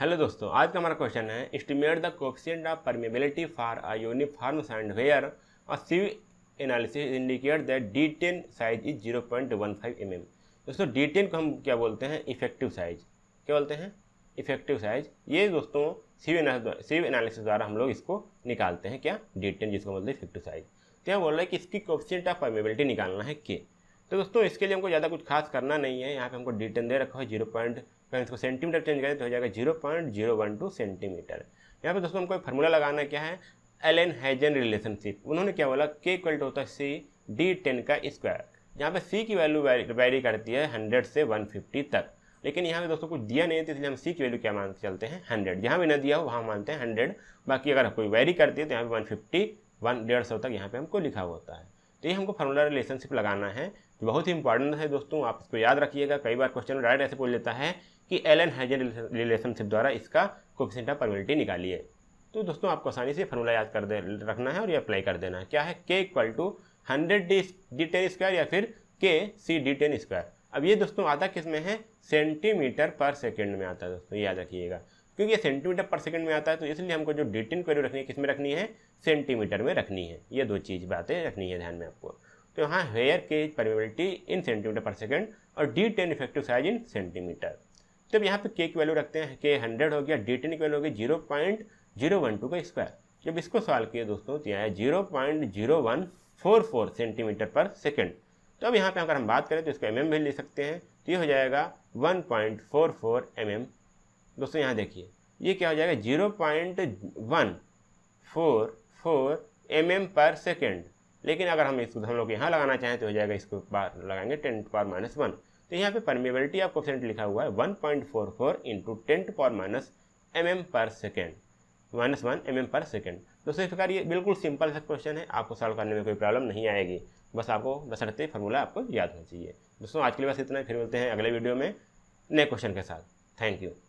hello दोस्तों आज का हमारा क्वेश्चन है estimate the coefficient of permeability for a uniform sand where or sieve analysis indicate that D ten size is zero point one five m m दोस्तों D ten को हम क्या बोलते हैं इफेक्टिव साइज क्या बोलते हैं इफेक्टिव साइज ये दोस्तों सिव सिव एनालिसिस द्वारा हम लोग इसको निकालते हैं क्या डी टेन जिसको बोलते हैं इफेक्टिव साइज तो यहाँ बोल रहा है कि इसकी कोफिशियंट ऑफ परमेबिलिटी निकालना है के तो दोस्तों इसके लिए हमको ज़्यादा कुछ खास करना नहीं है यहाँ पे हमको डिटेन दे रखा है जीरो पॉइंट फिर इसको सेंटीमीटर चेंज करें तो हो जाएगा zero point zero one two centimetre यहाँ पे दोस्तों हमको फार्मूला लगाना क्या है एल एन हैजन रिलेशनशिप उन्होंने क्या बोला के इक्वल होता है सी डी टेन का स्क्वायर यहाँ पे सी की वैल्यू वैरी करती है हंड्रेड से वन फिफ्टी तक लेकिन यहाँ पे दोस्तों कुछ दिया नहीं है तो इसलिए हम सी की वैल्यू क्या मानते चलते हैं हंड्रेड जहाँ भी ना दिया हो वहाँ मानते हैं हंड्रेड बाकी अगर कोई वैरी करती है तो यहाँ पर वन फिफ्टी वन डेढ़ सौ तक यहाँ पे हमको लिखा हुआ होता है तो ये हमको फार्मूला रिलेशनशिप लगाना है जो बहुत ही इंपॉर्टेंट है दोस्तों आप इसको याद रखिएगा कई बार क्वेश्चन डायरेक्ट ऐसे पूछ लेता है कि एल एन हाइजन रिलेशनशिप द्वारा इसका कोफिशेंट ऑफ परमिलिटी निकालिए तो दोस्तों आपको आसानी से फार्मूला याद कर दे रखना है और ये अप्लाई कर देना है क्या है K equal to hundred D D ten square या फिर के सी डी टेन स्क्वायर अब ये दोस्तों आता किस में है सेंटीमीटर पर सेकेंड में आता है दोस्तों याद रखिएगा क्योंकि ये सेंटीमीटर पर सेकंड में आता है तो इसलिए हमको जो डिटेन क्वेरी रखनी है किस में रखनी है सेंटीमीटर में रखनी है ये दो चीज़ बातें रखनी है ध्यान में आपको तो यहाँ here K permeability in centimetre per second और D ten effective size in centimetre तो अब यहाँ पे के की वैल्यू रखते हैं के हंड्रेड हो गया डी टेन की वैल्यू होगी zero point zero one two का स्क्वायर जब इसको सॉल्व किया दोस्तों तो यहाँ है zero point zero one four four centimetre per second तो अब यहाँ पर अगर हम बात करें तो इसको एम mm भी ले सकते हैं तो ये हो जाएगा one point four four m m दोस्तों यहाँ देखिए ये क्या हो जाएगा zero point one four four m m per second लेकिन अगर हम इसको हम लोग यहाँ लगाना चाहें तो हो जाएगा इसको पार लगाएंगे ten to power minus one तो यहाँ पे परमेबिलिटी ऑफ कोफिशेंट लिखा हुआ है one point four four into ten to power minus m m per second minus one m m per second दोस्तों इस प्रकार ये बिल्कुल सिंपल सा क्वेश्चन है आपको सॉल्व करने में कोई प्रॉब्लम नहीं आएगी बस आपको बसरते फॉर्मूला आपको याद होना चाहिए दोस्तों आज के लिए बस इतना फिर मिलते हैं अगले वीडियो में नए क्वेश्चन के साथ थैंक यू